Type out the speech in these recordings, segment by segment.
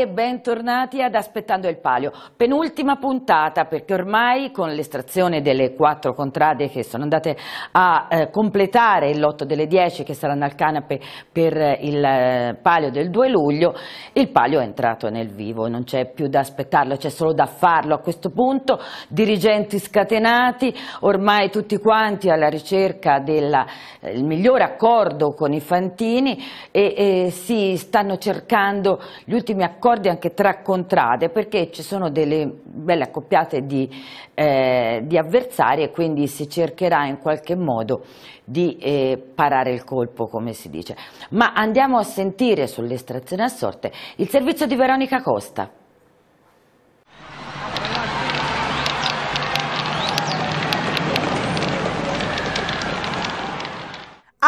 e bentornati ad Aspettando il Palio, penultima puntata perché ormai con l'estrazione delle quattro contrade che sono andate a eh, completare il lotto delle 10 che saranno al canape per eh, il eh, Palio del 2 luglio, il Palio è entrato nel vivo, non c'è più da aspettarlo, c'è solo da farlo a questo punto, dirigenti scatenati, ormai tutti quanti alla ricerca del eh, migliore accordo con i fantini e, e eh, si stanno cercando gli ultimi accordi accordi anche tra contrade perché ci sono delle belle accoppiate di, eh, di avversari e quindi si cercherà in qualche modo di eh, parare il colpo come si dice. Ma andiamo a sentire sull'estrazione a sorte il servizio di Veronica Costa.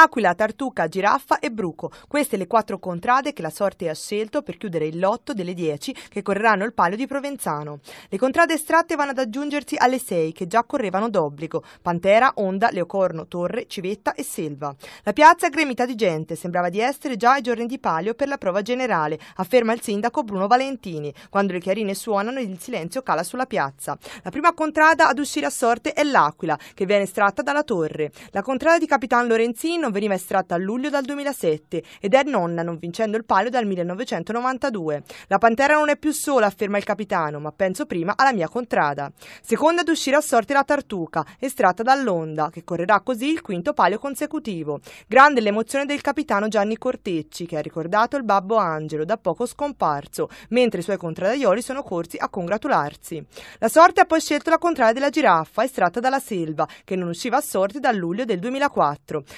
Aquila, Tartuca, Giraffa e Bruco. Queste le quattro contrade che la sorte ha scelto per chiudere il lotto delle dieci che correranno il palio di Provenzano. Le contrade estratte vanno ad aggiungersi alle sei che già correvano d'obbligo. Pantera, Onda, Leocorno, Torre, Civetta e Selva. La piazza gremita di gente, sembrava di essere già ai giorni di palio per la prova generale, afferma il sindaco Bruno Valentini, quando le chiarine suonano e il silenzio cala sulla piazza. La prima contrada ad uscire a sorte è l'Aquila, che viene estratta dalla Torre. La contrada di Capitan Lorenzino non veniva estratta a luglio dal 2007 ed è nonna, non vincendo il palio dal 1992. La Pantera non è più sola, afferma il capitano, ma penso prima alla mia contrada. Seconda ad uscire a sorte la Tartuca, estratta dall'Onda, che correrà così il quinto palio consecutivo. Grande l'emozione del capitano Gianni Cortecci, che ha ricordato il babbo Angelo, da poco scomparso, mentre i suoi contradaioli sono corsi a congratularsi. La sorte ha poi scelto la contrada della giraffa, estratta dalla selva, che non usciva a sorte dal luglio del 2004.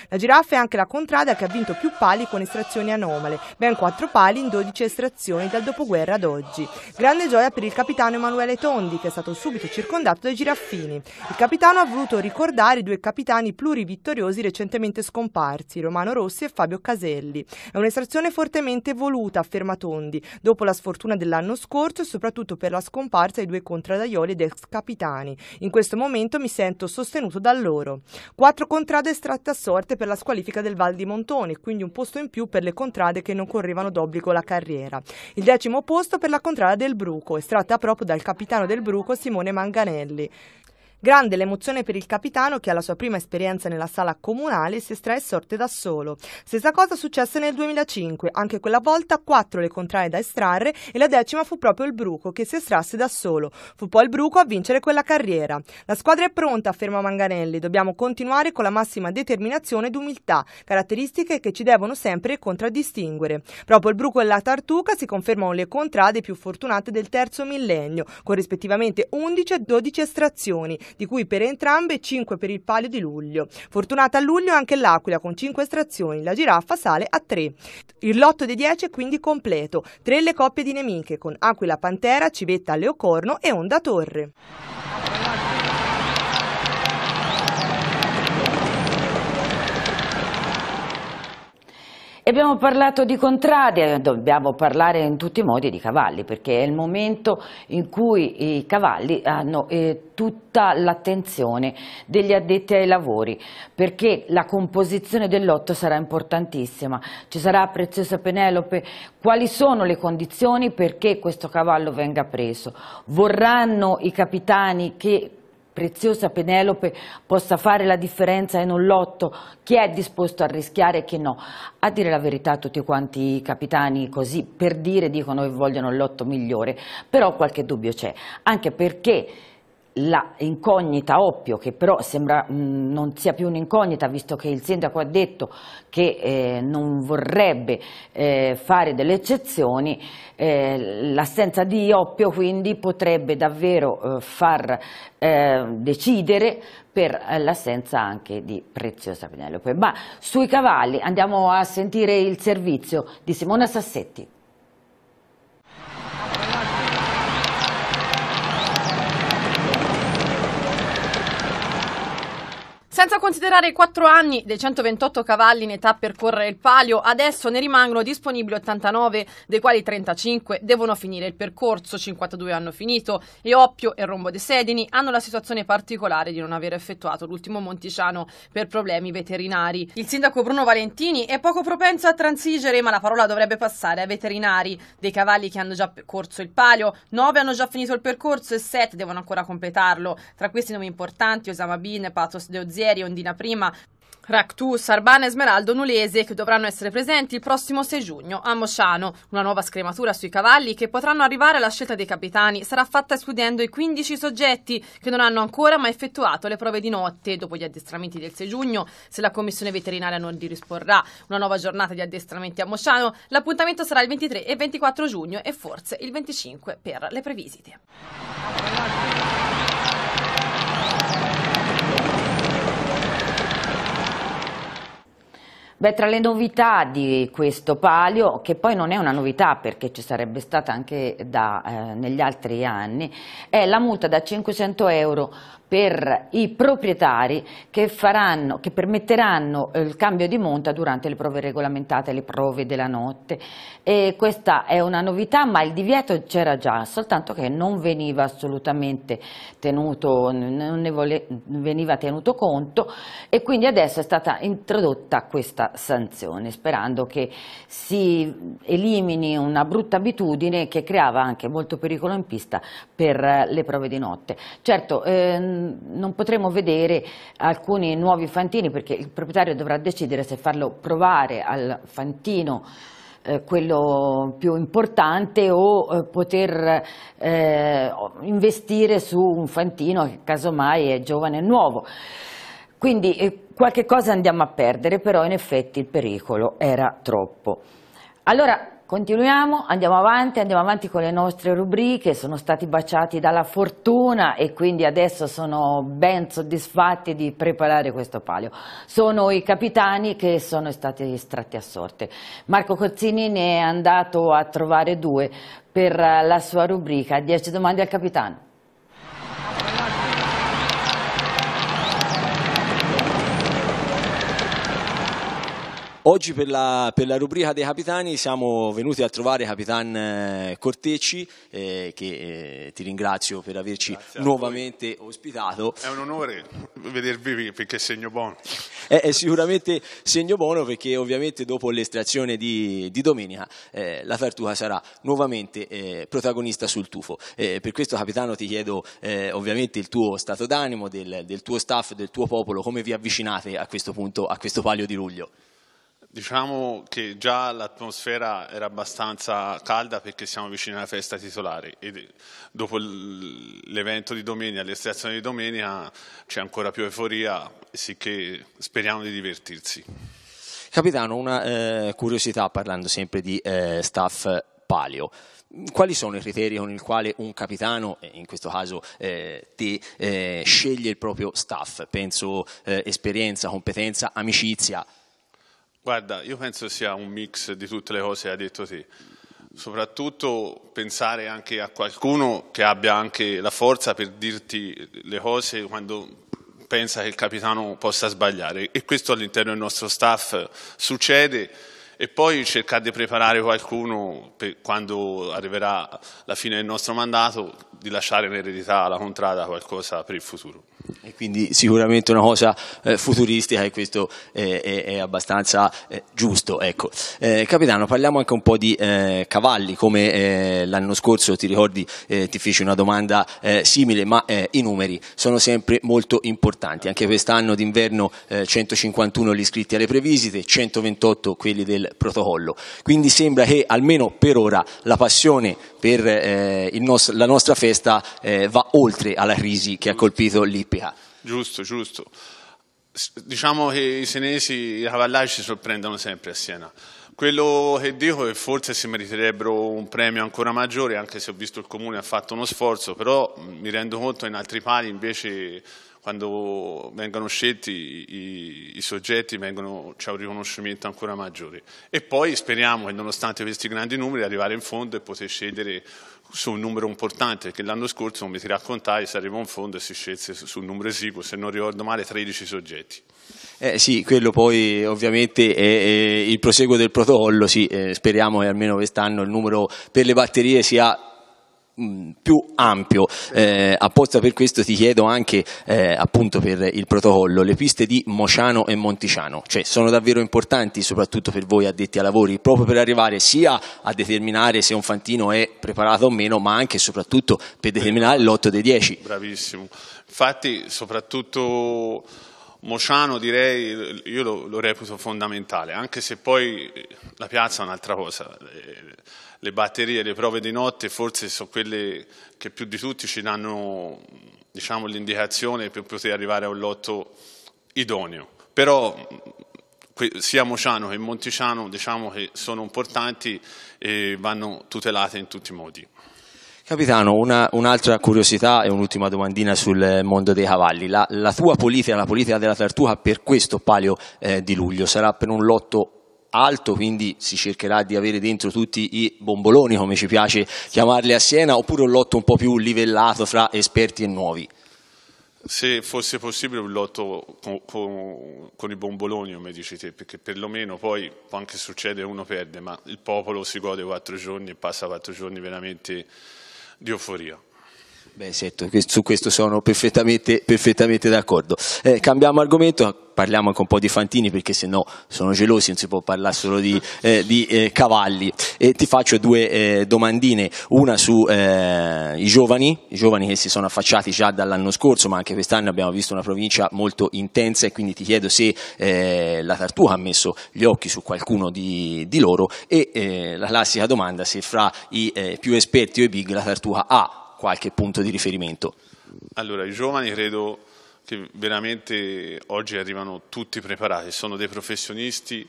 La giraffa Staff è anche la contrada che ha vinto più pali con estrazioni anomale, ben 4 pali in 12 estrazioni dal dopoguerra ad oggi. Grande gioia per il capitano Emanuele Tondi, che è stato subito circondato dai giraffini. Il capitano ha voluto ricordare i due capitani plurivittoriosi recentemente scomparsi, Romano Rossi e Fabio Caselli. È un'estrazione fortemente voluta, afferma Tondi, dopo la sfortuna dell'anno scorso e soprattutto per la scomparsa dei due contradaioli ed ex capitani. In questo momento mi sento sostenuto da loro. Quattro contrade estratte a sorte per la squadra qualifica del Val di Montoni, quindi un posto in più per le contrade che non correvano d'obbligo la carriera. Il decimo posto per la contrada del Bruco, estratta proprio dal capitano del Bruco Simone Manganelli. Grande l'emozione per il capitano che alla sua prima esperienza nella sala comunale si estrae sorte da solo. Stessa cosa successe nel 2005, anche quella volta quattro le contrae da estrarre e la decima fu proprio il Bruco che si estrasse da solo. Fu poi il Bruco a vincere quella carriera. La squadra è pronta, afferma Manganelli, dobbiamo continuare con la massima determinazione ed umiltà, caratteristiche che ci devono sempre contraddistinguere. Proprio il Bruco e la Tartuca si confermano le contrade più fortunate del terzo millennio, con rispettivamente 11 e 12 estrazioni, di cui per entrambe 5 per il palio di luglio. Fortunata a luglio anche l'Aquila con 5 estrazioni, la giraffa sale a 3. Il lotto dei 10 è quindi completo, 3 le coppie di nemiche con Aquila Pantera, Civetta Leocorno e Onda Torre. abbiamo parlato di contrade, dobbiamo parlare in tutti i modi di cavalli, perché è il momento in cui i cavalli hanno eh, tutta l'attenzione degli addetti ai lavori, perché la composizione del lotto sarà importantissima. Ci sarà, preziosa Penelope, quali sono le condizioni perché questo cavallo venga preso? Vorranno i capitani che preziosa Penelope possa fare la differenza in un lotto, chi è disposto a rischiare e chi no. A dire la verità tutti quanti i capitani così per dire dicono che vogliono il lotto migliore, però qualche dubbio c'è, anche perché la incognita Oppio, che però sembra mh, mm, non sia più un'incognita, visto che il sindaco ha detto che eh, non vorrebbe eh, fare delle eccezioni, eh, l'assenza di Oppio quindi potrebbe davvero eh, far eh, decidere per l'assenza anche di Preziosa Penelope. Ma sui cavalli andiamo a sentire il servizio di Simona Sassetti. Senza considerare i 4 anni dei 128 cavalli in età per correre il palio, adesso ne rimangono disponibili 89, dei quali 35 devono finire il percorso, 52 hanno finito e Oppio e Rombo de Sedini hanno la situazione particolare di non aver effettuato l'ultimo Monticiano per problemi veterinari. Il sindaco Bruno Valentini è poco propenso a transigere, ma la parola dovrebbe passare ai veterinari. Dei cavalli che hanno già corso il palio, 9 hanno già finito il percorso e 7 devono ancora completarlo. Tra questi nomi importanti Osama Bin, Patos Deozie, Valerio, Ondina Prima, Ractu, Sarbana e Smeraldo Nulese che dovranno essere presenti il prossimo 6 giugno a Mosciano. Una nuova scrematura sui cavalli che potranno arrivare alla scelta dei capitani sarà fatta escludendo i 15 soggetti che non hanno ancora mai effettuato le prove di notte dopo gli addestramenti del 6 giugno, se la commissione veterinaria non li Una nuova giornata di addestramenti a Mosciano, l'appuntamento sarà il 23 e 24 giugno e forse il 25 per le previsite. Beh, tra le novità di questo palio, che poi non è una novità perché ci sarebbe stata anche da, eh, negli altri anni, è la multa da 500 euro per i proprietari che, faranno, che permetteranno eh, il cambio di monta durante le prove regolamentate, le prove della notte. E questa è una novità, ma il divieto c'era già, soltanto che non veniva assolutamente tenuto, non ne vole, veniva tenuto conto e quindi adesso è stata introdotta questa sanzione, sperando che si elimini una brutta abitudine che creava anche molto pericolo in pista per le prove di notte. Certo, ehm, non potremo vedere alcuni nuovi fantini perché il proprietario dovrà decidere se farlo provare al fantino eh, quello più importante o eh, poter eh, investire su un fantino che casomai è giovane e nuovo. Quindi eh, qualche cosa andiamo a perdere, però in effetti il pericolo era troppo. Allora, Continuiamo, andiamo avanti, andiamo avanti con le nostre rubriche, sono stati baciati dalla fortuna e quindi adesso sono ben soddisfatti di preparare questo palio. Sono i capitani che sono stati estratti a sorte. Marco Cozzini ne è andato a trovare due per la sua rubrica 10 domande al capitano. Oggi per la, per la, rubrica dei capitani siamo venuti a trovare Capitan eh, Cortecci eh, che eh, ti ringrazio per averci nuovamente ospitato. È un onore vedervi perché segno buono. È, è, sicuramente segno buono perché ovviamente dopo l'estrazione di, di domenica eh, la Fertuca sarà nuovamente eh, protagonista sul tufo. Eh, per questo capitano ti chiedo ovviamente il tuo stato d'animo, del, del, tuo staff, del tuo popolo, come vi avvicinate a questo punto, a questo palio di luglio. Diciamo che già l'atmosfera era abbastanza calda perché siamo vicini alla festa titolare e dopo l'evento di domenica, l'estrazione di domenica c'è ancora più euforia, sì che speriamo di divertirsi. Capitano, una eh, curiosità parlando sempre di eh, staff palio. Quali sono i criteri con i quali un capitano, in questo caso eh, te, eh, sceglie il proprio staff? Penso eh, esperienza, competenza, amicizia. Guarda, io penso sia un mix di tutte le cose che hai detto te. Soprattutto pensare anche a qualcuno che abbia anche la forza per dirti le cose quando pensa che il capitano possa sbagliare e questo all'interno del nostro staff succede e poi cercare di preparare qualcuno per, quando arriverà la fine del nostro mandato di lasciare in eredità alla contrada qualcosa per il futuro. E quindi sicuramente una cosa eh, futuristica e questo eh, è, è, abbastanza eh, giusto. Ecco. Eh, capitano, parliamo anche un po' di eh, cavalli, come eh, l'anno scorso ti ricordi ti feci una domanda simile, ma i numeri sono sempre molto importanti, anche quest'anno d'inverno 151 gli iscritti alle previsite, 128 quelli del protocollo. Quindi sembra che almeno per ora la passione per eh, nos- la nostra festa eh, va oltre alla crisi che ha colpito l'IPA. Giusto, giusto. Diciamo che i senesi, i cavallari ci sorprendono sempre a Siena. Quello che dico è che forse si meriterebbero un premio ancora maggiore, anche se ho visto il comune ha fatto uno sforzo, però mi rendo conto che in altri pali invece quando vengono scelti i, i soggetti vengono, c'è un riconoscimento ancora maggiore. E poi speriamo che nonostante questi grandi numeri arrivare in fondo e poter scegliere su un numero importante, perché l'anno scorso, come ti raccontai, si arrivò in fondo e si scelse su un numero esiguo, se non ricordo male, 13 soggetti. Eh sì, quello poi ovviamente è, è il proseguo del protocollo, sì, eh, speriamo che almeno quest'anno il numero per le batterie sia Mm, più ampio. Eh, apposta per questo ti chiedo anche eh, appunto per il protocollo le piste di Mociano e Monticiano, cioè sono davvero importanti soprattutto per voi addetti ai lavori, proprio per arrivare sia a determinare se un fantino è preparato o meno, ma anche e soprattutto per determinare l'8 dei 10. Bravissimo. Infatti, soprattutto Mociano direi, io lo, lo, reputo fondamentale, anche se poi la piazza è un'altra cosa, le, le batterie, le prove di notte forse sono quelle che più di tutti ci danno diciamo, l'indicazione per poter arrivare a un lotto idoneo, però mm, sia Mociano che Monticiano diciamo che sono importanti e vanno tutelate in tutti i modi. Capitano, una, un'altra curiosità e un'ultima domandina sul eh, mondo dei cavalli. La, la tua politica, la politica della Tartuca per questo palio eh, di luglio sarà per un lotto alto, quindi si cercherà di avere dentro tutti i bomboloni, come ci piace chiamarli a Siena, oppure un lotto un po' più livellato fra esperti e nuovi? Se fosse possibile un lotto con, con, con i bomboloni, come dici te, perché perlomeno poi può anche succedere uno perde, ma il popolo si gode quattro giorni e passa quattro giorni veramente de euforia. Beh, certo, su questo sono perfettamente, perfettamente d'accordo. Eh, cambiamo argomento, parliamo anche un po' di Fantini perché se no sono gelosi, non si può parlare solo di, eh, di eh, cavalli. E ti faccio due eh, domandine, una sui eh, giovani, i giovani che si sono affacciati già dall'anno scorso, ma anche quest'anno abbiamo visto una provincia molto intensa e quindi ti chiedo se eh, la Tartuga ha messo gli occhi su qualcuno di, di loro e eh, la classica domanda se fra i più esperti o i big la Tartuga ha qualche punto di riferimento? Allora, i giovani credo che veramente oggi arrivano tutti preparati, sono dei professionisti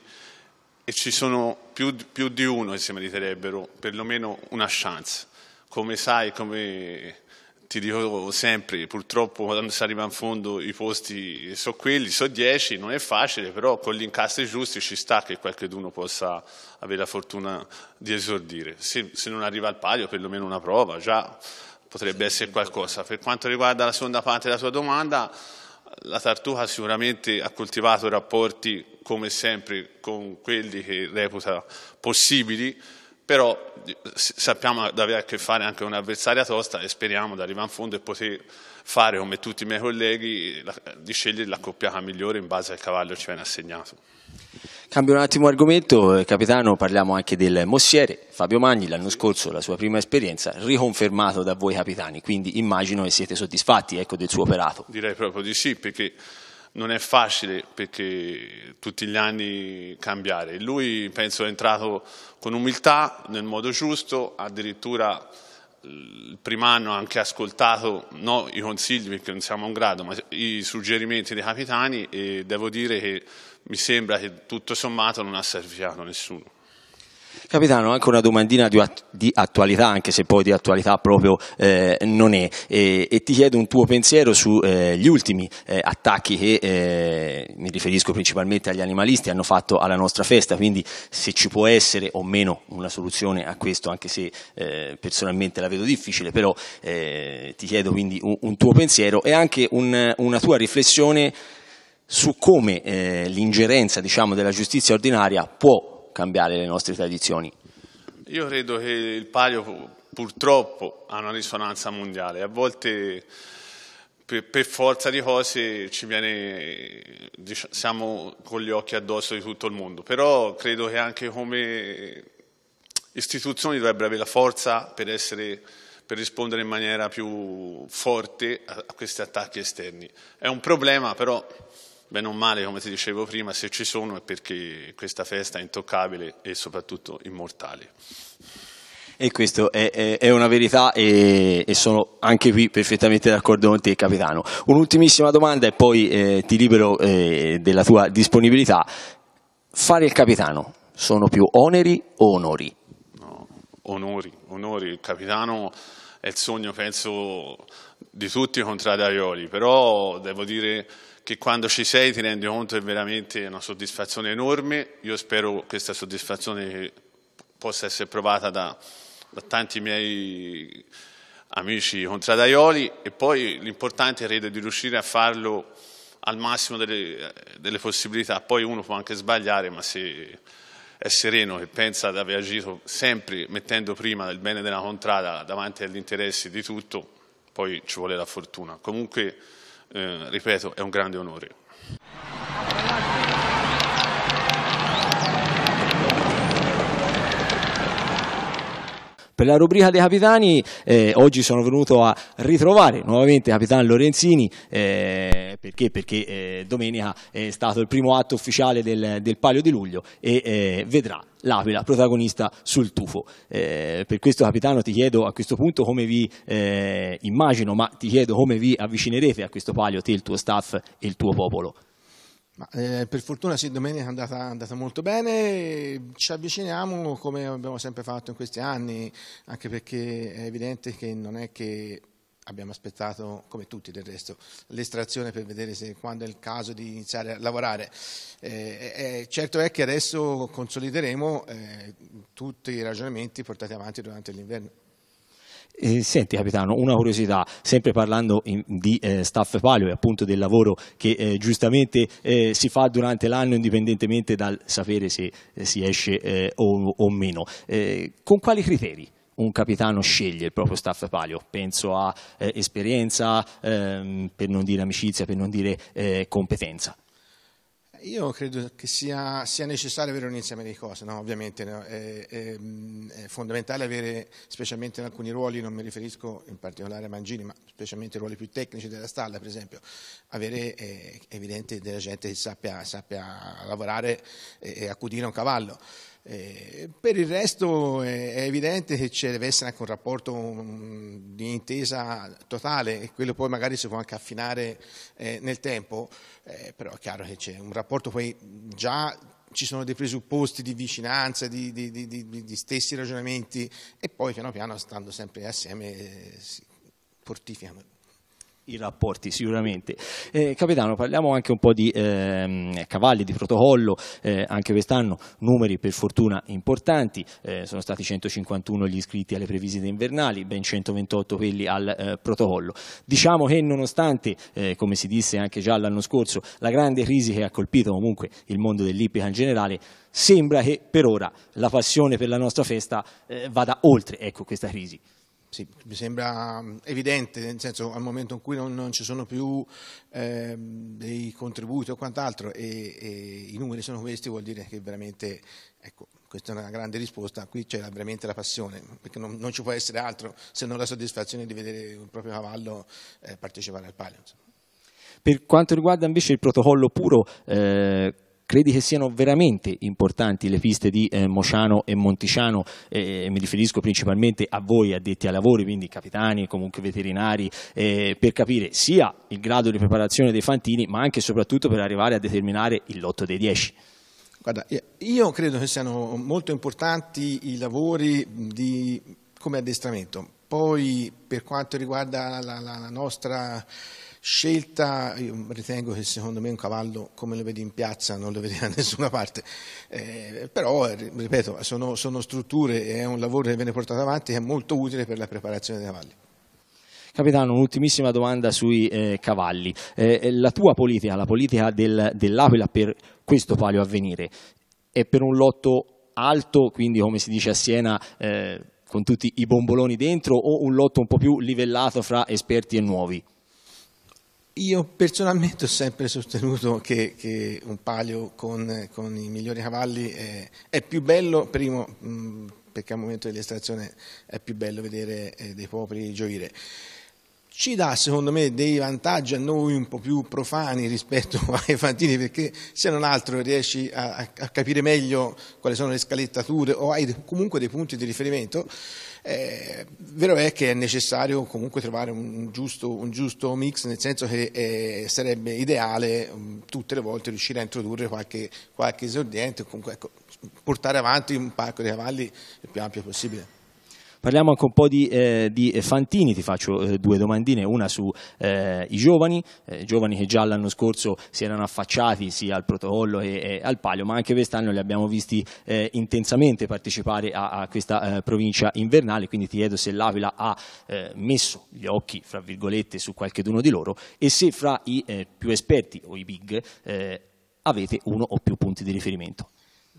e ci sono più, più di uno che si meriterebbero perlomeno una chance. Come sai, come ti dico sempre, purtroppo quando si arriva in fondo i posti sono quelli, sono 10, non è facile, però con gli incastri giusti ci sta che qualcuno possa avere la fortuna di esordire. Se, se non arriva al palio, perlomeno una prova, già potrebbe essere qualcosa. Per quanto riguarda la seconda parte della sua domanda, la Tartuca sicuramente ha coltivato rapporti, come sempre, con quelli che reputa possibili, però eh, sappiamo di avere a che fare anche con un'avversaria tosta e speriamo di arrivare in fondo e poter fare, come tutti i miei colleghi, di scegliere la coppiata migliore in base al cavallo che ci viene assegnato. Cambio un attimo argomento, eh, capitano, parliamo anche del Mossiere, Fabio Magni, l'anno scorso la sua prima esperienza, riconfermato da voi capitani, quindi immagino che siete soddisfatti ecco, del suo operato. Direi proprio di sì, perché non è facile, perché tutti gli anni cambiare. Lui penso è entrato con umiltà, nel modo giusto, addirittura il primo anno anche ascoltato no, i consigli perché non siamo in grado, ma i suggerimenti dei capitani e devo dire che mi sembra che tutto sommato non ha servito a nessuno. Capitano, anche una domandina di, di, attualità, anche se poi di attualità proprio eh, non è, e, e, ti chiedo un tuo pensiero sugli eh, ultimi eh, attacchi che, eh, mi riferisco principalmente agli animalisti, hanno fatto alla nostra festa, quindi se ci può essere o meno una soluzione a questo, anche se eh, personalmente la vedo difficile, però eh, ti chiedo quindi un, un, tuo pensiero e anche un, una tua riflessione su come l'ingerenza diciamo, della giustizia ordinaria può cambiare le nostre tradizioni? Io credo che il palio purtroppo ha una risonanza mondiale, a volte per, per forza di cose viene, diciamo, siamo con gli occhi addosso di tutto il mondo, però credo che anche come istituzioni dovrebbero avere la forza per, essere, per rispondere in maniera più forte a, a questi attacchi esterni. È un problema però bene o male, come ti dicevo prima, se ci sono è perché questa festa è intoccabile e soprattutto immortale. E questa è, è, è, una verità e, e, sono anche qui perfettamente d'accordo con te, capitano. Un'ultimissima domanda e poi eh, ti libero eh, della tua disponibilità. Fare il capitano sono più oneri o onori? No, onori, onori. Il capitano è il sogno, penso, di tutti i contradaioli, però devo dire che quando ci sei ti rendi conto è veramente una soddisfazione enorme. Io spero questa soddisfazione possa essere provata da, da tanti miei amici contradaioli e poi l'importante credo è di riuscire a farlo al massimo delle, delle, possibilità. Poi uno può anche sbagliare, ma se è sereno e pensa di aver agito sempre mettendo prima il bene della contrada davanti agli interessi di tutto, poi ci vuole la fortuna. Comunque eh, ripeto, è un grande onore. Per la rubrica dei capitani eh, oggi sono venuto a ritrovare nuovamente capitano Lorenzini eh, perché, perché eh, domenica è stato il primo atto ufficiale del, del Palio di Luglio e eh, vedrà l'Aquila protagonista sul tufo. Eh, per questo capitano ti chiedo a questo punto come vi eh, immagino, ma ti chiedo come vi avvicinerete a questo palio te, il tuo staff e il tuo popolo. Ma, eh, per fortuna sì, domenica è andata, andata, molto bene, ci avviciniamo come abbiamo sempre fatto in questi anni, anche perché è evidente che non è che abbiamo aspettato, come tutti del resto, l'estrazione per vedere se, quando è il caso di iniziare a lavorare. Eh, eh, eh certo è che adesso consolideremo eh, tutti i ragionamenti portati avanti durante l'inverno. Eh, senti capitano, una curiosità, sempre parlando in, di eh, staff palio e appunto del lavoro che eh, giustamente eh, si fa durante l'anno indipendentemente dal sapere se eh, si esce o, o, meno, con quali criteri? un capitano sceglie il proprio staff palio, penso a esperienza, ehm, per non dire amicizia, per non dire competenza. Io credo che sia, sia, necessario avere un insieme di cose, no? ovviamente no? È, è, è, fondamentale avere, specialmente in alcuni ruoli, non mi riferisco in particolare a Mangini, ma specialmente i ruoli più tecnici della stalla per esempio, avere è evidente della gente che sappia, sappia lavorare e, e accudire un cavallo. Eh, per il resto eh, è, evidente che ci deve essere anche un rapporto di intesa totale e quello poi magari si può anche affinare eh, nel tempo, eh, però è chiaro che c'è un rapporto poi già ci sono dei presupposti di vicinanza, di, di, di, di stessi ragionamenti e poi piano piano stando sempre assieme si fortificano i rapporti sicuramente. Eh, capitano, parliamo anche un po' di ehm, cavalli, di protocollo, eh, anche quest'anno numeri per fortuna importanti, eh, sono stati 151 gli iscritti alle previsite invernali, ben 128 quelli al eh, protocollo. Diciamo che nonostante, eh, come si disse anche già l'anno scorso, la grande crisi che ha colpito comunque il mondo dell'ippica in generale, sembra che per ora la passione per la nostra festa eh, vada oltre ecco, questa crisi. Sì, mi sembra mm, evidente, nel senso al momento in cui non, non ci sono più eh, dei contributi o quant'altro e, e, i numeri sono questi vuol dire che veramente, ecco, questa è una grande risposta, qui c'è veramente la passione, perché non, non, ci può essere altro se non la soddisfazione di vedere un proprio cavallo eh, partecipare al palio. Insomma. Per quanto riguarda invece il protocollo puro, eh, Credi che siano veramente importanti le piste di eh, Mociano e Monticiano? Eh, mi riferisco principalmente a voi addetti ai lavori, quindi capitani, e comunque veterinari, eh, per capire sia il grado di preparazione dei fantini, ma anche e soprattutto per arrivare a determinare il lotto dei 10. Guarda, eh, io credo che siano molto importanti i lavori di, come addestramento. Poi per quanto riguarda la, la, la nostra scelta, io ritengo che secondo me un cavallo come lo vedi in piazza non lo vedi da nessuna parte, eh, però eh, ripeto sono, sono strutture e è un lavoro che viene portato avanti che è molto utile per la preparazione dei cavalli. Capitano, un'ultimissima domanda sui eh, cavalli. Eh, eh la tua politica, la politica del, dell'Aquila per questo palio a venire, è per un lotto alto, quindi come si dice a Siena, eh, con tutti i bomboloni dentro, o un lotto un po' più livellato fra esperti e nuovi? Io personalmente ho sempre sostenuto che, che un palio con, con, i migliori cavalli è, è più bello, primo mh, perché al momento dell'estrazione è più bello vedere eh, dei popoli gioire ci dà secondo me dei vantaggi a noi un po' più profani rispetto ai fantini perché se non altro riesci a, a capire meglio quali sono le scalettature o hai comunque dei punti di riferimento. Eh, vero è che è necessario comunque trovare un giusto, un giusto mix, nel senso che eh, sarebbe ideale mm, tutte le volte riuscire a introdurre qualche, qualche esordiente o comunque ecco, portare avanti un parco dei cavalli il più ampio possibile. Parliamo anche un po' di, eh, di eh, Fantini, ti faccio eh, due domandine, una sui eh, giovani, eh, giovani che già l'anno scorso si erano affacciati sia al protocollo che al palio, ma anche quest'anno li abbiamo visti intensamente partecipare a, a questa provincia invernale, quindi ti chiedo se l'Avila ha messo gli occhi, fra virgolette, su qualcheduno di loro e se fra i più esperti o i big avete uno o più punti di riferimento.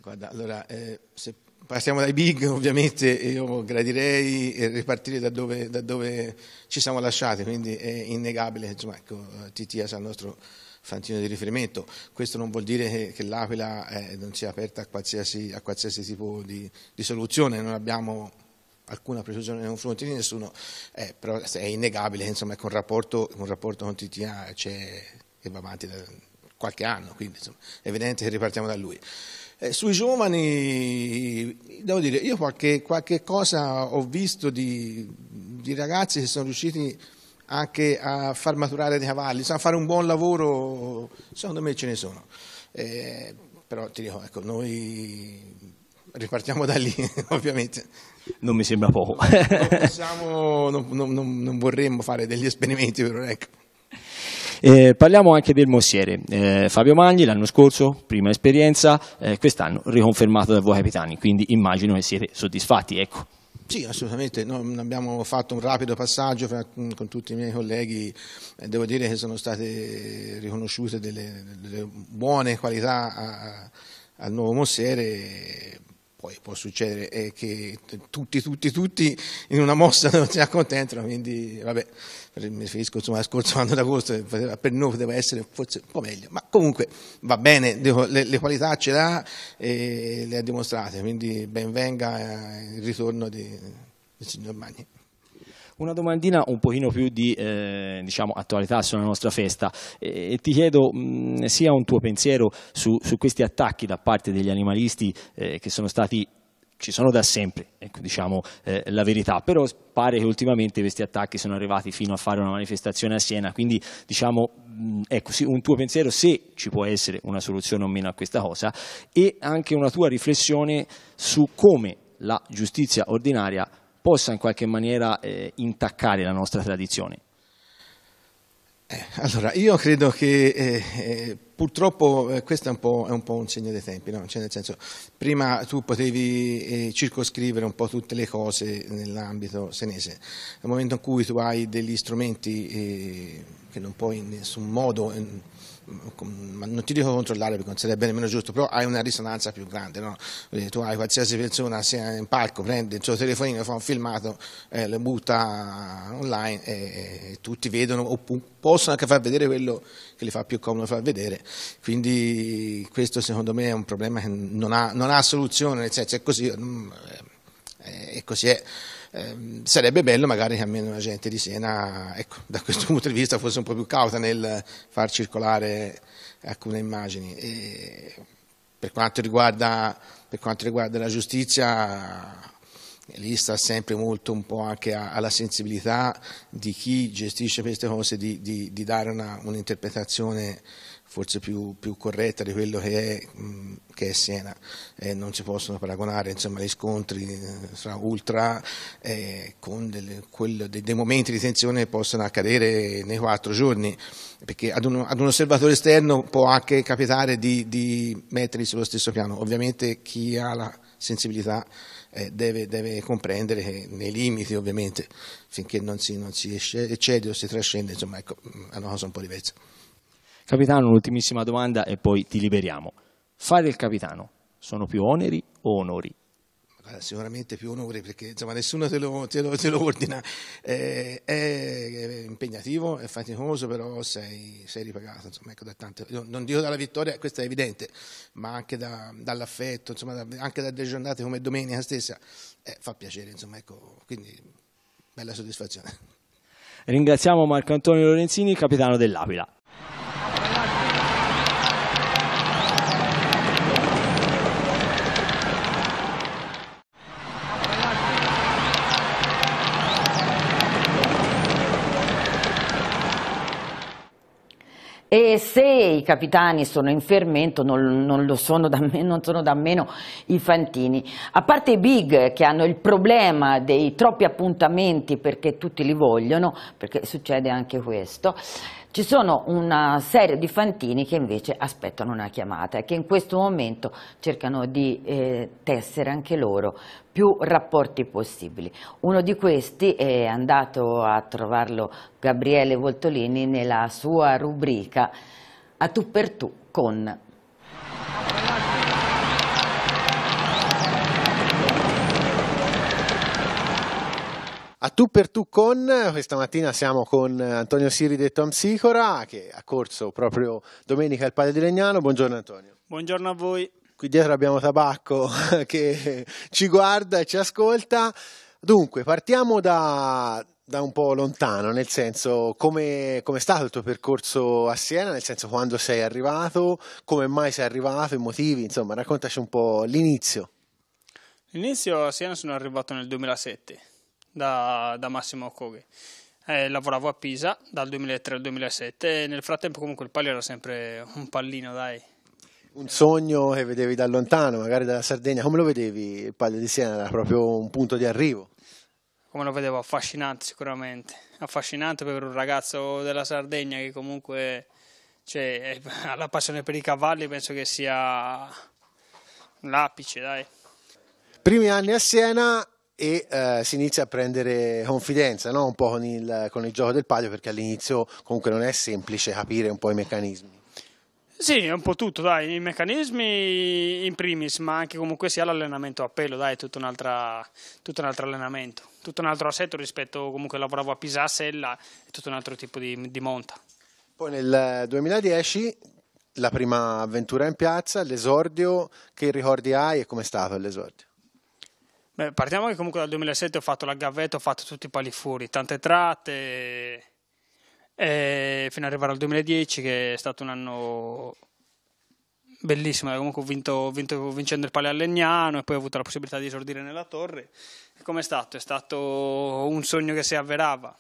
Guarda, allora, eh, se Passiamo dai big, ovviamente io gradirei ripartire da dove, da dove ci siamo lasciati, quindi è innegabile, insomma, ecco, Titias è il nostro fantino di riferimento. Questo non vuol dire che, l'Aquila eh, non sia aperta a qualsiasi, a qualsiasi tipo di, di, soluzione, non abbiamo alcuna precisione nei confronti di nessuno, eh, però è innegabile che insomma, ecco, un, rapporto, un rapporto con TTA c'è, che va avanti da qualche anno, quindi insomma, è evidente che ripartiamo da lui. Eh, sui giovani, devo dire, io qualche, qualche cosa ho visto di, di, ragazzi che sono riusciti anche a far maturare dei cavalli, a fare un buon lavoro, secondo me ce ne sono. Eh, però ti dico, ecco, noi ripartiamo da lì, ovviamente. Non mi sembra poco. non, possiamo, non, non, non vorremmo fare degli esperimenti, però ecco. Eh, parliamo anche del Mossiere. Eh, Fabio Magni l'anno scorso, prima esperienza, eh, quest'anno riconfermato dal voi capitani, quindi immagino che siete soddisfatti. Ecco. Sì, assolutamente, no, abbiamo fatto un rapido passaggio fra, mm, con tutti i miei colleghi, devo dire che sono state riconosciute delle, delle buone qualità a, al nuovo Mossiere, poi può succedere eh, che tutti, tutti, tutti in una mossa non si accontentano, quindi vabbè mi riferisco insomma al scorso anno d'agosto, per noi poteva essere forse un po' meglio, ma comunque va bene, le, le qualità ce l'ha e le ha dimostrate, quindi ben venga eh, il ritorno del signor Magni. Una domandina un pochino più di eh, diciamo, attualità sulla nostra festa e, e ti chiedo mh, sia un tuo pensiero su, su, questi attacchi da parte degli animalisti eh, che sono stati ci sono da sempre, ecco, diciamo eh, la verità, però pare che ultimamente questi attacchi sono arrivati fino a fare una manifestazione a Siena, quindi diciamo, mh, ecco, sì, un tuo pensiero se ci può essere una soluzione o meno a questa cosa e anche una tua riflessione su come la giustizia ordinaria possa in qualche maniera eh, intaccare la nostra tradizione. Eh, allora, io credo che eh, eh, purtroppo eh, questo è un, è un, po', un segno dei tempi, no? cioè, nel senso, prima tu potevi eh, circoscrivere un po' tutte le cose nell'ambito senese, nel momento in cui tu hai degli strumenti eh, che non puoi in nessun modo... In, ehm, non ti dico controllare perché non sarebbe nemmeno giusto, però hai una risonanza più grande. No? Tu hai qualsiasi persona sia in palco, prende il suo telefonino, fa un filmato, eh, lo butta online e, e tutti vedono, o possono anche far vedere quello che li fa più comodo far vedere. Quindi questo secondo me è un problema che non ha, non ha soluzione, nel senso è così. Non, mm, eh, e così è. Ehm, sarebbe bello magari che almeno la gente di Siena, ecco, da questo punto di vista, fosse un po' più cauta nel far circolare alcune immagini. E per, quanto riguarda, per quanto riguarda la giustizia, lì sta sempre molto un po' anche alla sensibilità di chi gestisce queste cose di, di, di dare un'interpretazione forse più, più corretta di quello che è, che è Siena. Eh, non si possono paragonare insomma, gli scontri tra eh, ultra eh, con delle, quello, dei, dei, momenti di tensione che possono accadere nei quattro giorni, perché ad un, ad un osservatore esterno può anche capitare di, di metterli sullo stesso piano. Ovviamente chi ha la sensibilità eh, deve, deve, comprendere che nei limiti ovviamente finché non si, non si, eccede o si trascende insomma ecco, è una cosa un po' diversa. Capitano, un'ultimissima domanda e poi ti liberiamo. Fare il capitano sono più oneri o onori? sicuramente più onore perché insomma, nessuno te lo, te lo, te lo ordina. Eh, è impegnativo, è faticoso, però sei, sei ripagato. Insomma, ecco, da tante, non dico dalla vittoria, questo è evidente, ma anche da, dall'affetto, insomma, da, anche da delle giornate come domenica stessa, eh, fa piacere. Insomma, ecco, quindi bella soddisfazione. Ringraziamo Marco Antonio Lorenzini, capitano dell'Aquila. e se i capitani sono in fermento non, non lo sono da, me, non sono da meno i fantini. A parte i big che hanno il problema dei troppi appuntamenti perché tutti li vogliono, perché succede anche questo, ci sono una serie di fantini che invece aspettano una chiamata e che in questo momento cercano di eh, tessere anche loro più rapporti possibili. Uno di questi è andato a trovarlo Gabriele Voltolini nella sua rubrica A tu per tu con... A tu per tu con, questa mattina siamo con Antonio Siri detto Amsicora che ha corso proprio domenica al Palio di Legnano. Buongiorno Antonio. Buongiorno a voi. Qui dietro abbiamo Tabacco che ci guarda e ci ascolta. Dunque, partiamo da, da un po' lontano, nel senso come, come, è stato il tuo percorso a Siena, nel senso quando sei arrivato, come mai sei arrivato, i motivi, insomma raccontaci un po' l'inizio. L'inizio a Siena sono arrivato nel 2007 da, da Massimo Okogi. Eh, lavoravo a Pisa dal 2003 al 2007 e nel frattempo comunque il palio era sempre un pallino, dai. Un sogno che vedevi da lontano, magari dalla Sardegna. Come lo vedevi il palio di Siena? Era proprio un punto di arrivo. Come lo vedevo? Affascinante sicuramente. Affascinante per un ragazzo della Sardegna che comunque cioè, ha la passione per i cavalli, penso che sia l'apice, dai. Primi anni a Siena, e eh, si inizia a prendere confidenza no? un po' con il, con il gioco del palio perché all'inizio comunque non è semplice capire un po' i meccanismi. Sì, è un po' tutto, dai, i meccanismi in primis, ma anche comunque sia l'allenamento a pelo, dai, è tutto, un altro allenamento, tutto un altro assetto rispetto comunque lavoravo a Pisasse e là è tutto un altro tipo di, di monta. Poi nel 2010 la prima avventura in piazza, l'esordio, che ricordi hai e com'è stato l'esordio? Beh, partiamo che comunque dal 2007 ho fatto la gavetta, ho fatto tutti i pali fuori, tante tratte, e fino ad arrivare al 2010 che è stato un anno bellissimo, comunque ho vinto, vinto vincendo il a Legnano e poi ho avuto la possibilità di esordire nella torre. E com'è stato? È stato un sogno che si avverava.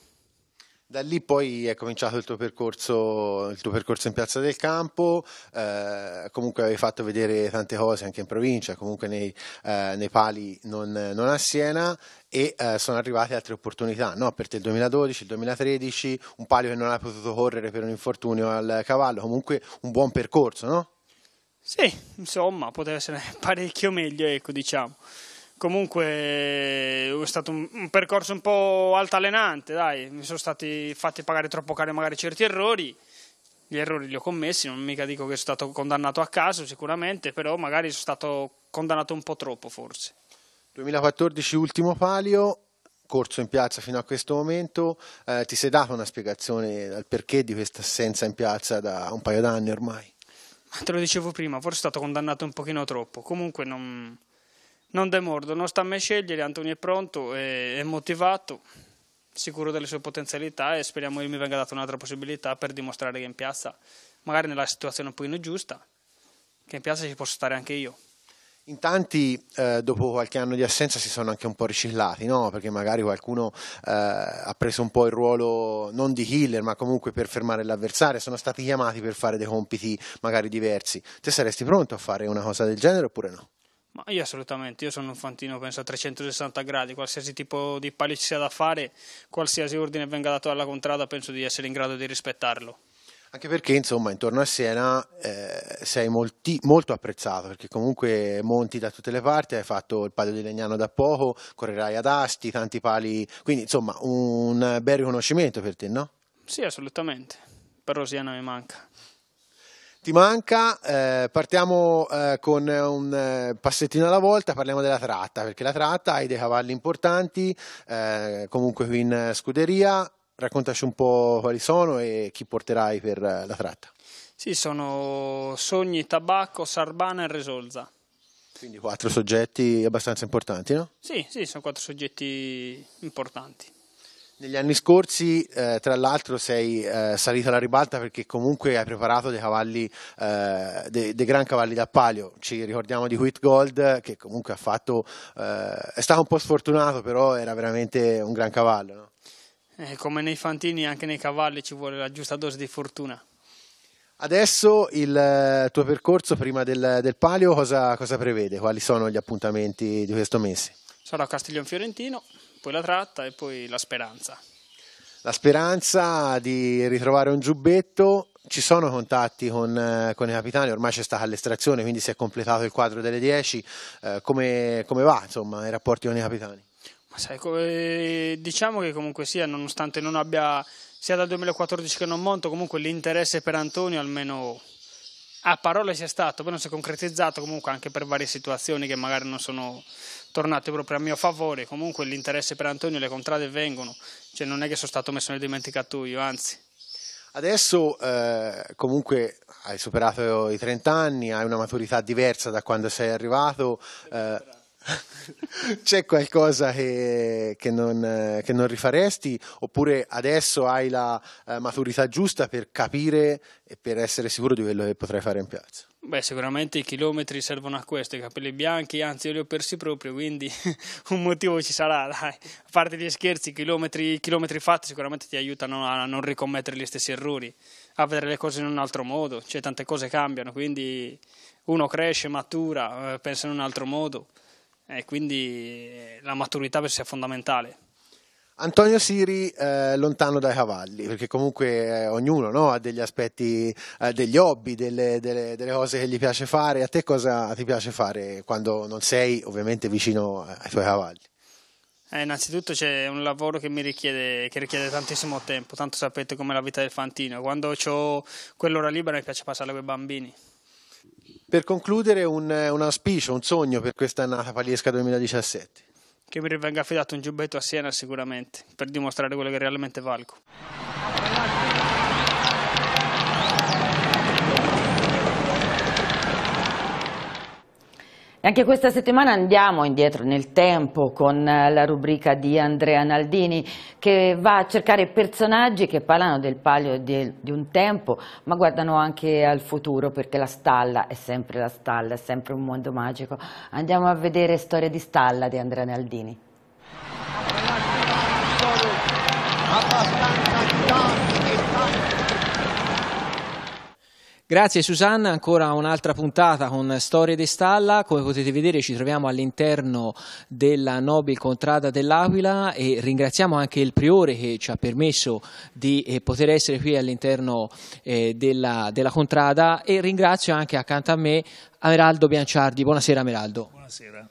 Da lì poi è cominciato il tuo percorso, il tuo percorso in Piazza del Campo, eh, comunque avevi fatto vedere tante cose anche in provincia, comunque nei, eh, nei pali non, non, a Siena e eh, sono arrivate altre opportunità, no? per te il 2012, il 2013, un palio che non hai potuto correre per un infortunio al cavallo, comunque un buon percorso, no? Sì, insomma, poteva essere parecchio meglio, ecco, diciamo comunque è stato un, un, percorso un po' altalenante, dai, mi sono stati fatti pagare troppo cari magari certi errori, gli errori li ho commessi, non mica dico che sono stato condannato a caso sicuramente, però magari sono stato condannato un po' troppo forse. 2014 ultimo palio, corso in piazza fino a questo momento, eh, ti sei data una spiegazione al perché di questa assenza in piazza da un paio d'anni ormai? Te lo dicevo prima, forse sono stato condannato un pochino troppo, comunque non non demordo, non sta a me scegliere, Antonio è pronto, è, è motivato, sicuro delle sue potenzialità e speriamo che mi venga data un'altra possibilità per dimostrare che in piazza, magari nella situazione un po' giusta, che in piazza ci posso stare anche io. In tanti eh, dopo qualche anno di assenza si sono anche un po' riciclati, no? perché magari qualcuno eh, ha preso un po' il ruolo non di killer, ma comunque per fermare l'avversario, sono stati chiamati per fare dei compiti magari diversi. Te saresti pronto a fare una cosa del genere oppure no? Ma io assolutamente, io sono un fantino, penso a 360 gradi, qualsiasi tipo di pali ci sia da fare, qualsiasi ordine venga dato alla contrada, penso di essere in grado di rispettarlo. Anche perché, insomma, intorno a Siena eh, sei molti, molto apprezzato, perché comunque monti da tutte le parti, hai fatto il palio di Legnano da poco, correrai ad Asti, tanti pali, quindi insomma un bel riconoscimento per te, no? Sì, assolutamente, però Siena mi manca ti manca. Eh, partiamo eh, con un eh, passettino alla volta, parliamo della tratta, perché la tratta hai dei cavalli importanti, eh, comunque qui in scuderia. Raccontaci un po' quali sono e chi porterai per eh, la tratta. Sì, sono Sogni, Tabacco, Sarbana e Resolza. Quindi quattro soggetti abbastanza importanti, no? Sì, sì, sono quattro soggetti importanti. Negli anni scorsi, eh, tra l'altro, sei eh, salita alla ribalta perché comunque hai preparato dei cavalli, eh, dei, dei, gran cavalli da palio. Ci ricordiamo di Whit Gold, che comunque ha fatto, eh, è stato un po' sfortunato, però era veramente un gran cavallo. No? Eh, come nei fantini, anche nei cavalli ci vuole la giusta dose di fortuna. Adesso il eh, tuo percorso prima del, del palio cosa, cosa prevede? Quali sono gli appuntamenti di questo mese? Sarò a Castiglione Fiorentino, poi la tratta e poi la speranza. La speranza di ritrovare un giubbetto, ci sono contatti con, eh, con i capitani, ormai c'è stata l'estrazione, quindi si è completato il quadro delle 10, eh, come, come, va insomma, i rapporti con i capitani? Sai, diciamo che comunque sia, nonostante non abbia sia dal 2014 che non monto, comunque l'interesse per Antonio almeno a parole sia stato, poi non si è concretizzato comunque anche per varie situazioni che magari non sono tornate proprio a mio favore. Comunque l'interesse per Antonio, le contrade vengono, cioè non è che sono stato messo nel dimenticatoio, anzi. Adesso eh, comunque hai superato i 30 anni, hai una maturità diversa da quando sei arrivato. Eh, c'è qualcosa che, che, non, che, non, rifaresti oppure adesso hai la eh, maturità giusta per capire e per essere sicuro di quello che potrai fare in piazza? Beh, sicuramente i chilometri servono a questo, i capelli bianchi, anzi io li ho persi proprio, quindi un motivo ci sarà, dai. A parte gli scherzi, i chilometri, chilometri fatti sicuramente ti aiutano a non ricommettere gli stessi errori, a vedere le cose in un altro modo, cioè tante cose cambiano, quindi uno cresce, matura, eh, pensa in un altro modo e quindi eh, la maturità per sé è fondamentale. Antonio Siri eh, lontano dai cavalli, perché comunque eh, ognuno no, ha degli aspetti, eh, degli hobby, delle, delle, delle, cose che gli piace fare. A te cosa ti piace fare quando non sei ovviamente vicino eh, ai tuoi cavalli? Eh, innanzitutto c'è un lavoro che mi richiede, che richiede tantissimo tempo, tanto sapete come la vita del fantino. Quando ho quell'ora libera mi piace passarla con i bambini per concludere un, un auspicio, un sogno per questa annata paliesca 2017. Che mi venga affidato un giubbetto a Siena sicuramente, per dimostrare quello che realmente valgo. E Anche questa settimana andiamo indietro nel tempo con eh, la rubrica di Andrea Naldini che va a cercare personaggi che parlano del palio di, di, un tempo ma guardano anche al futuro perché la stalla è sempre la stalla, è sempre un mondo magico. Andiamo a vedere Storia di stalla di Andrea Naldini. Abbastanza Grazie Susanna, ancora un'altra puntata con Storie di Stalla, come potete vedere ci troviamo all'interno della Nobil Contrada dell'Aquila e ringraziamo anche il Priore che ci ha permesso di eh, poter essere qui all'interno eh, della, della Contrada e ringrazio anche accanto a me Ameraldo Bianciardi. Buonasera Ameraldo. Buonasera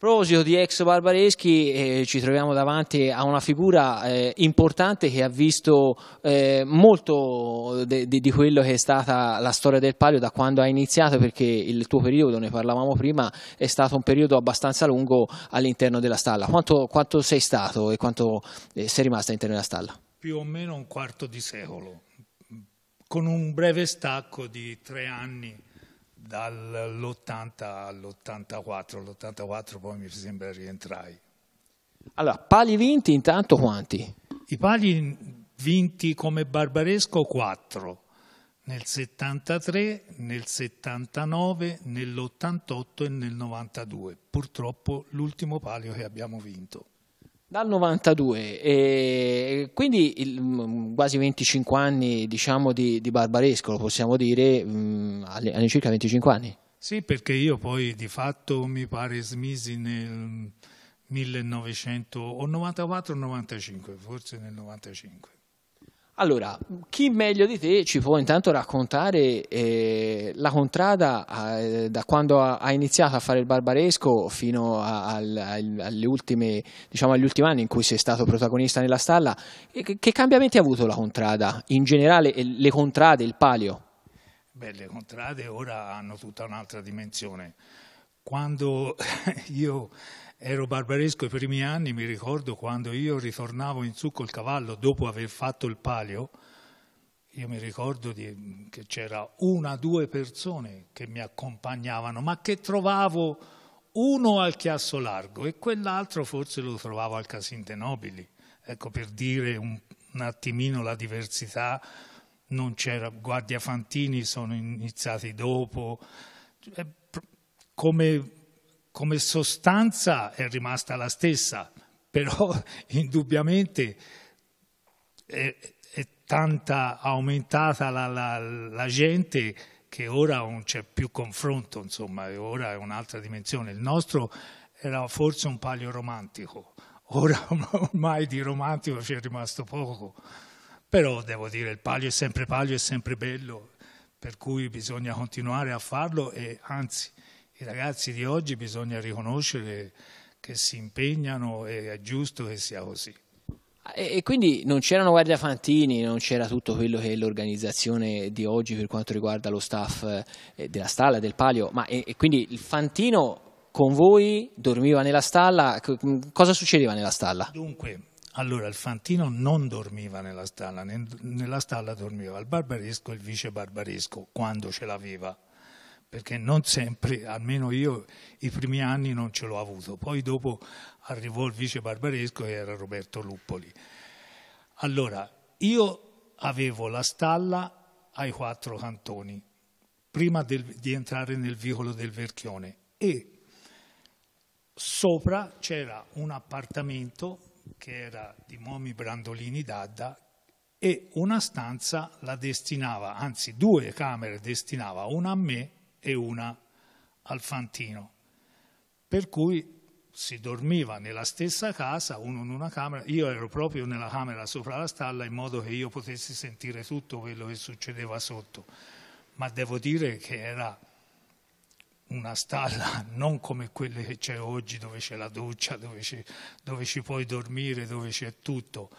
proposito di ex Barbareschi eh, ci troviamo davanti a una figura eh, importante che ha visto eh, molto di quello che è stata la storia del palio da quando ha iniziato perché il tuo periodo, ne parlavamo prima, è stato un periodo abbastanza lungo all'interno della stalla. Quanto, quanto, sei stato e quanto eh, sei rimasto all'interno della stalla? Più o meno un quarto di secolo, con un breve stacco di tre anni dall'80 all'84, l'84 poi mi sembra rientrai. Allora, pali vinti intanto quanti? I pali vinti come barbaresco 4, nel 73, nel 79, nell'88 e nel 92. Purtroppo l'ultimo palio che abbiamo vinto. Dal 92, e quindi il, mm, quasi 25 anni diciamo, di, di, barbaresco, lo possiamo dire, mh, mm, all'incirca 25 anni. Sì, perché io poi di fatto mi pare smisi nel 1994-95, forse nel 95. Allora, chi meglio di te ci può intanto raccontare eh, la contrada eh, da quando ha, iniziato a fare il barbaresco fino a, al, al, ultime, diciamo, agli ultimi anni in cui sei stato protagonista nella stalla? Che, che cambiamenti ha avuto la contrada in generale, le contrade, il palio? Beh, le contrade ora hanno tutta un'altra dimensione. Quando io Ero barbaresco i primi anni, mi ricordo quando io ritornavo in su col cavallo dopo aver fatto il palio, io mi ricordo di, che c'era una o due persone che mi accompagnavano, ma che trovavo uno al Chiasso Largo e quell'altro forse lo trovavo al Casinte Nobili. Ecco, per dire un, un attimino la diversità, non c'era Guardia Fantini, sono iniziati dopo. Cioè, come come sostanza è rimasta la stessa, però indubbiamente è, è tanta aumentata la, la, la, gente che ora non c'è più confronto, insomma, ora è un'altra dimensione. Il nostro era forse un palio romantico, ora ormai di romantico ci è rimasto poco, però devo dire il palio è sempre palio, è sempre bello, per cui bisogna continuare a farlo e anzi i ragazzi di oggi bisogna riconoscere che si impegnano e è giusto che sia così. Ah, e quindi non c'erano guardia fantini, non c'era tutto quello che è l'organizzazione di oggi per quanto riguarda lo staff eh, della stalla, del palio, ma e, e quindi il fantino con voi dormiva nella stalla, cosa succedeva nella stalla? Dunque, allora il fantino non dormiva nella stalla, nella stalla dormiva il barbaresco e il vice barbaresco quando ce l'aveva perché non sempre, almeno io i primi anni non ce l'ho avuto, poi dopo arrivò il vice Barbaresco e era Roberto Luppoli. Allora, io avevo la stalla ai quattro cantoni, prima del, di entrare nel vicolo del Verchione e sopra c'era un appartamento che era di Momi Brandolini Dadda e una stanza la destinava, anzi due camere destinava, una a me e una al Fantino. Per cui si dormiva nella stessa casa, uno in una camera, io ero proprio nella camera sopra la stalla in modo che io potessi sentire tutto quello che succedeva sotto, ma devo dire che era una stalla non come quelle che c'è oggi dove c'è la doccia, dove, dove ci puoi dormire, dove c'è tutto.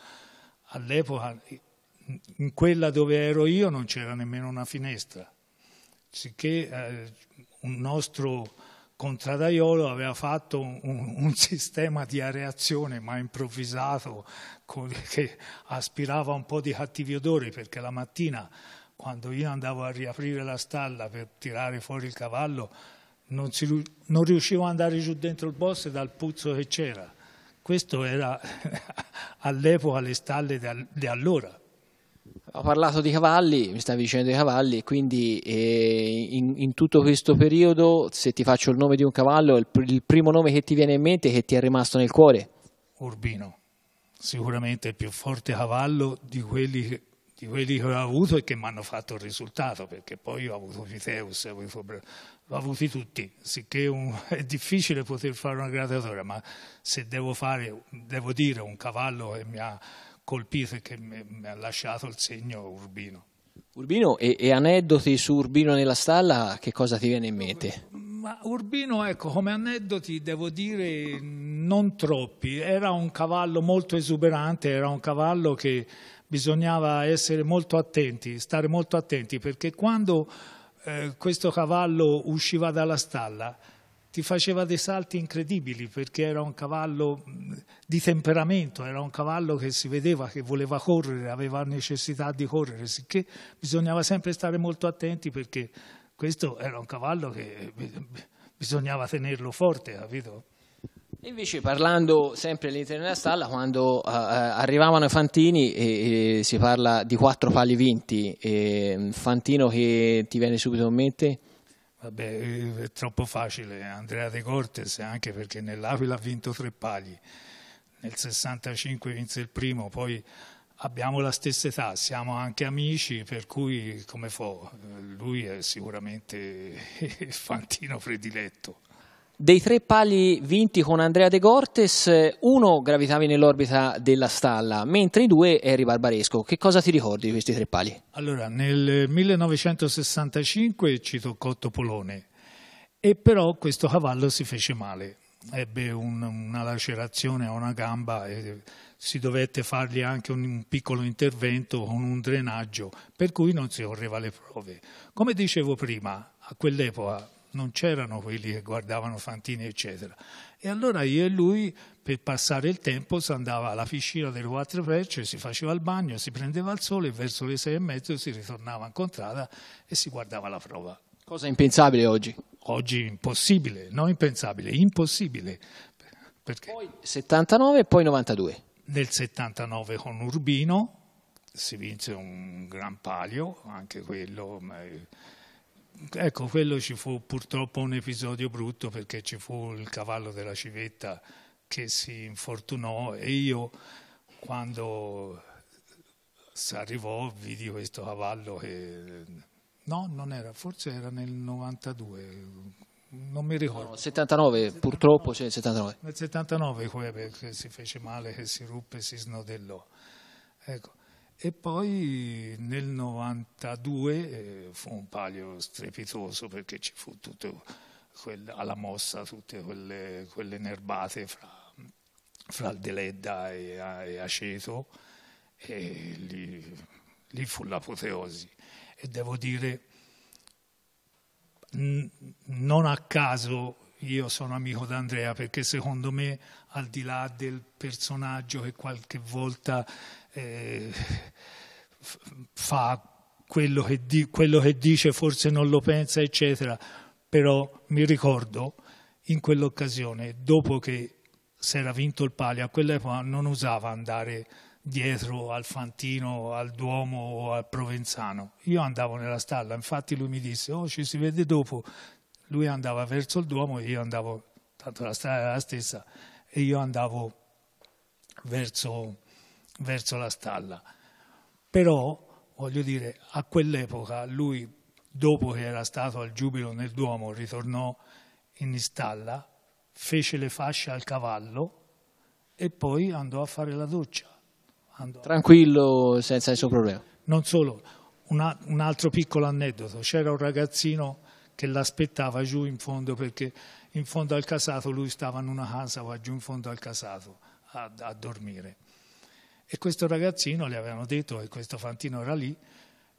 All'epoca, in quella dove ero io non c'era nemmeno una finestra, sicché eh, un nostro contradaiolo aveva fatto un, un, sistema di areazione ma improvvisato con, che aspirava un po' di cattivi odori perché la mattina quando io andavo a riaprire la stalla per tirare fuori il cavallo non, si, non riuscivo ad andare giù dentro il bosco dal puzzo che c'era. Questo era all'epoca le stalle di allora. Ho parlato di cavalli, mi stavi dicendo di cavalli, quindi eh, in, in, tutto questo periodo, se ti faccio il nome di un cavallo, il, il primo nome che ti viene in mente, che ti è rimasto nel cuore? Urbino, sicuramente il più forte cavallo di quelli che, di quelli che ho avuto e che mi hanno fatto il risultato, perché poi ho avuto Viteus, ho avuto, l'ho avuti tutti, sicché un, è difficile poter fare una gradatura, ma se devo, fare, devo dire un cavallo che mi ha colpito e che mi ha lasciato il segno Urbino. Urbino e, e, aneddoti su Urbino nella stalla, che cosa ti viene in mente? Ma Urbino, ecco, come aneddoti devo dire non troppi, era un cavallo molto esuberante, era un cavallo che bisognava essere molto attenti, stare molto attenti, perché quando eh, questo cavallo usciva dalla stalla ti faceva dei salti incredibili perché era un cavallo di temperamento, era un cavallo che si vedeva che voleva correre, aveva necessità di correre, sicché bisognava sempre stare molto attenti perché questo era un cavallo che eh, bisognava tenerlo forte, capito? Invece parlando sempre all'interno della stalla, quando uh, arrivavano i Fantini e, e si parla di quattro pali vinti, e, Fantino che ti viene subito in mente? Vabbè, eh, è troppo facile. Andrea De Cortes, anche perché nell'Aquila ha vinto tre pagli. Nel 65 vinse il primo, poi abbiamo la stessa età, siamo anche amici, per cui come fo? Lui è sicuramente il fantino prediletto. Dei tre pali vinti con Andrea De Cortes, uno gravitavi nell'orbita della stalla, mentre i due Eri Barbaresco. Che cosa ti ricordi di questi tre pali? Allora, nel 1965 ci toccò Topolone e però questo cavallo si fece male. Ebbe un, una lacerazione a una gamba e si dovette fargli anche un, un piccolo intervento con un drenaggio, per cui non si correva le prove. Come dicevo prima, a quell'epoca non c'erano quelli che guardavano Fantini, eccetera. E allora io e lui, per passare il tempo, si andava alla piscina delle quattro frecce, cioè si faceva il bagno, si prendeva il sole e verso le sei e mezzo si ritornava in contrada e si guardava la prova. Cosa impensabile oggi? Oggi impossibile, non impensabile, impossibile. Perché? Poi 79 e poi 92. Nel 79 con Urbino si vinse un gran palio, anche quello... Ma ecco, quello ci fu purtroppo un episodio brutto perché ci fu il cavallo della civetta che si infortunò e io quando arrivò vidi questo cavallo che... No, non era, forse era nel 92, non mi ricordo. No, 79, 79 purtroppo, cioè 79. Nel 79 poi, eh, si fece male, che si ruppe, si snodellò. Ecco. E poi nel 92 eh, fu un palio strepitoso perché ci fu tutto quel, alla mossa tutte quelle, quelle nerbate fra, fra Aldeledda e, e Aceto e lì, lì fu l'apoteosi. E devo dire, non a caso io sono amico d'Andrea perché secondo me al di là del personaggio che qualche volta eh, fa quello che, di, quello che dice, forse non lo pensa, eccetera. Però mi ricordo in quell'occasione, dopo che si era vinto il palio, a quell'epoca non usava andare dietro al Fantino, al Duomo o al Provenzano. Io andavo nella stalla, infatti lui mi disse, oh ci si vede dopo. Lui andava verso il Duomo e io andavo, tanto la strada era la stessa, e io andavo verso, verso la stalla. Però, voglio dire, a quell'epoca lui, dopo che era stato al giubilo nel Duomo, ritornò in stalla, fece le fasce al cavallo e poi andò a fare la doccia. Andò Tranquillo, a... senza nessun problema. Non solo, una, un altro piccolo aneddoto, c'era un ragazzino che l'aspettava giù in fondo perché in fondo al casato, lui stava in una casa qua giù in fondo al casato a, a dormire. E questo ragazzino, gli avevano detto e questo fantino era lì,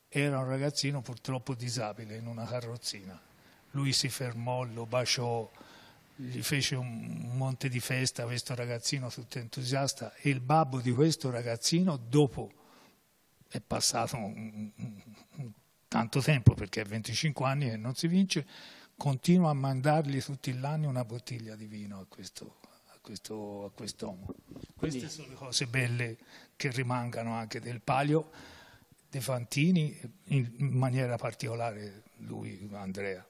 era un ragazzino purtroppo disabile in una carrozzina. Lui si fermò, lo baciò, gli fece un monte di festa a questo ragazzino tutto entusiasta e il babbo di questo ragazzino dopo è passato un, un, un, tanto tempo perché ha 25 anni e non si vince continua a mandargli tutti gli anni una bottiglia di vino a questo, a questo, a quest'uomo. Queste sono le cose belle che rimangano anche del palio, De Fantini, in maniera particolare lui, Andrea.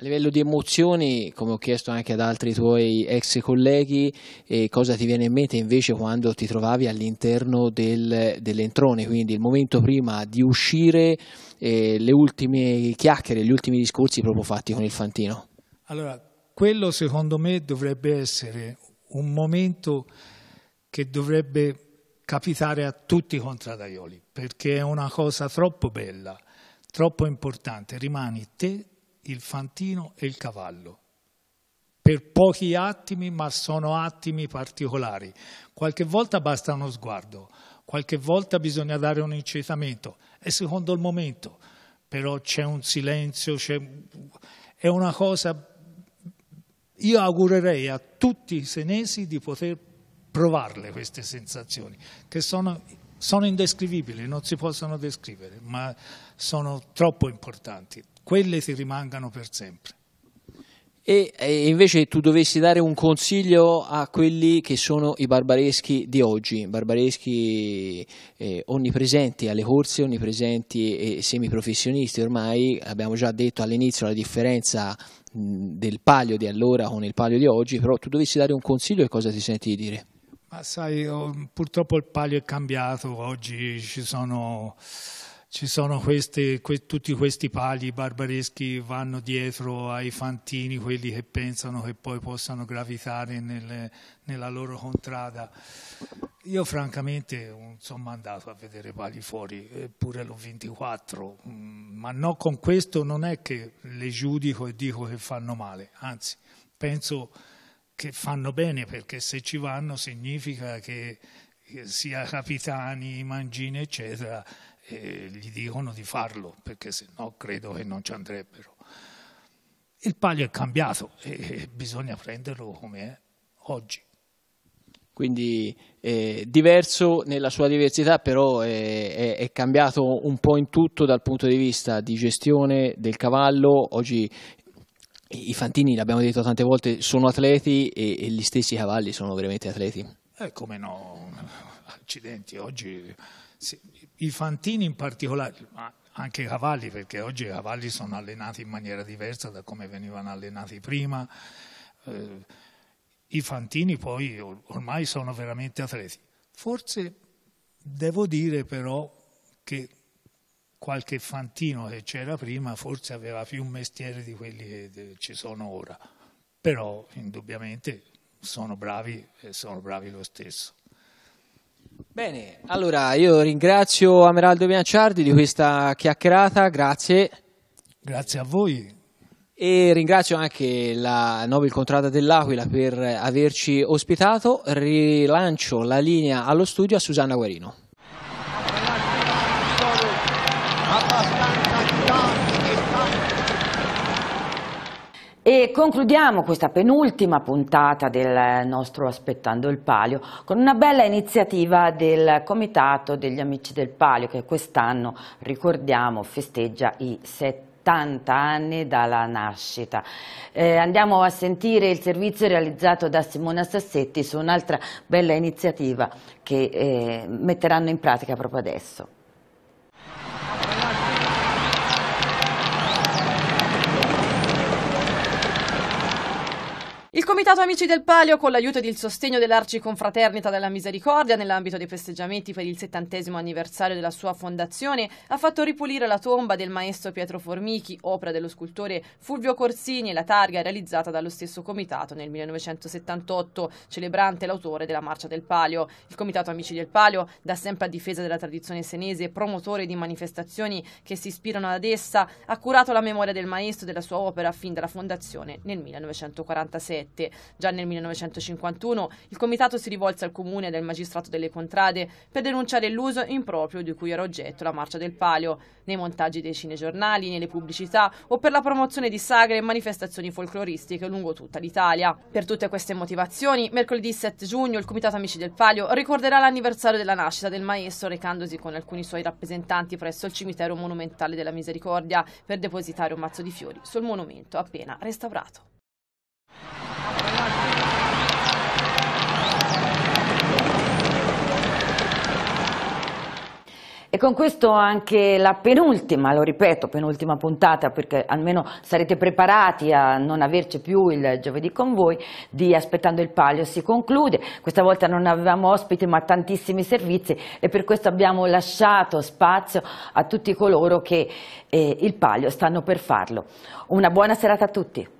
A livello di emozioni, come ho chiesto anche ad altri tuoi ex colleghi, eh, cosa ti viene in mente invece quando ti trovavi all'interno del, dell'entrone, quindi il momento prima di uscire, eh, le ultime chiacchiere, gli ultimi discorsi proprio fatti con il Fantino? Allora, quello secondo me dovrebbe essere un momento che dovrebbe capitare a tutti i contradaioli, perché è una cosa troppo bella, troppo importante, rimani te il fantino e il cavallo. Per pochi attimi, ma sono attimi particolari. Qualche volta basta uno sguardo, qualche volta bisogna dare un incitamento, è secondo il momento, però c'è un silenzio, c'è... è una cosa... Io augurerei a tutti i senesi di poter provarle queste sensazioni, che sono sono indescrivibili, non si possono descrivere, ma sono troppo importanti quelle ti rimangano per sempre. E, invece tu dovessi dare un consiglio a quelli che sono i barbareschi di oggi, barbareschi eh, onnipresenti alle corse, onnipresenti e semiprofessionisti, ormai abbiamo già detto all'inizio la differenza mh, del palio di allora con il palio di oggi, però tu dovessi dare un consiglio e cosa ti senti di dire? Ma sai, oh, purtroppo il palio è cambiato, oggi ci sono ci sono queste, que, tutti questi pali barbareschi vanno dietro ai fantini, quelli che pensano che poi possano gravitare nel, nella loro contrada. Io francamente sono andato a vedere pali fuori, eppure l'ho 24, mm, ma no, con questo non è che le giudico e dico che fanno male, anzi penso che fanno bene perché se ci vanno significa che sia capitani, mangine eccetera eh, gli dicono di farlo, perché se no credo che non ci andrebbero. Il palio è cambiato e bisogna prenderlo come è oggi. Quindi eh, diverso nella sua diversità, però eh, è, è, cambiato un po' in tutto dal punto di vista di gestione del cavallo. Oggi i fantini, l'abbiamo detto tante volte, sono atleti e, e gli stessi cavalli sono veramente atleti. Eh, come no, accidenti, oggi sì, i fantini in particolare, ma anche i cavalli, perché oggi i cavalli sono allenati in maniera diversa da come venivano allenati prima. Eh, I fantini poi ormai sono veramente atleti. Forse devo dire però che qualche fantino che c'era prima forse aveva più mestieri di quelli che ci sono ora, però indubbiamente sono bravi e sono bravi lo stesso. Bene, allora io ringrazio Ameraldo Bianciardi di questa chiacchierata, grazie. Grazie a voi. E ringrazio anche la Nobel Contrada dell'Aquila per averci ospitato. Rilancio la linea allo studio a Susanna Guarino. E concludiamo questa penultima puntata del nostro Aspettando il Palio con una bella iniziativa del Comitato degli Amici del Palio che quest'anno, ricordiamo, festeggia i 70 anni dalla nascita. Eh, andiamo a sentire il servizio realizzato da Simona Sassetti su un'altra bella iniziativa che eh, metteranno in pratica proprio adesso. Il Comitato Amici del Palio, con l'aiuto ed il sostegno dell'Arciconfraternita della Misericordia, nell'ambito dei festeggiamenti per il settantesimo anniversario della sua fondazione, ha fatto ripulire la tomba del maestro Pietro Formichi, opera dello scultore Fulvio Corsini e la targa realizzata dallo stesso comitato nel 1978, celebrante l'autore della Marcia del Palio. Il Comitato Amici del Palio, da sempre a difesa della tradizione senese e promotore di manifestazioni che si ispirano ad essa, ha curato la memoria del maestro e della sua opera fin dalla fondazione nel 1947. Camerette. Già nel 1951 il comitato si rivolse al comune del magistrato delle Contrade per denunciare l'uso improprio di cui era oggetto la marcia del palio, nei montaggi dei cinegiornali, nelle pubblicità o per la promozione di sagre e manifestazioni folcloristiche lungo tutta l'Italia. Per tutte queste motivazioni, mercoledì 7 giugno il comitato Amici del Palio ricorderà l'anniversario della nascita del maestro recandosi con alcuni suoi rappresentanti presso il cimitero monumentale della Misericordia per depositare un mazzo di fiori sul monumento appena restaurato. E con questo anche la penultima, lo ripeto, penultima puntata, perché almeno sarete preparati a non averci più il giovedì con voi, di Aspettando il Palio si conclude. Questa volta non avevamo ospiti ma tantissimi servizi e per questo abbiamo lasciato spazio a tutti coloro che eh, il Palio stanno per farlo. Una buona serata a tutti.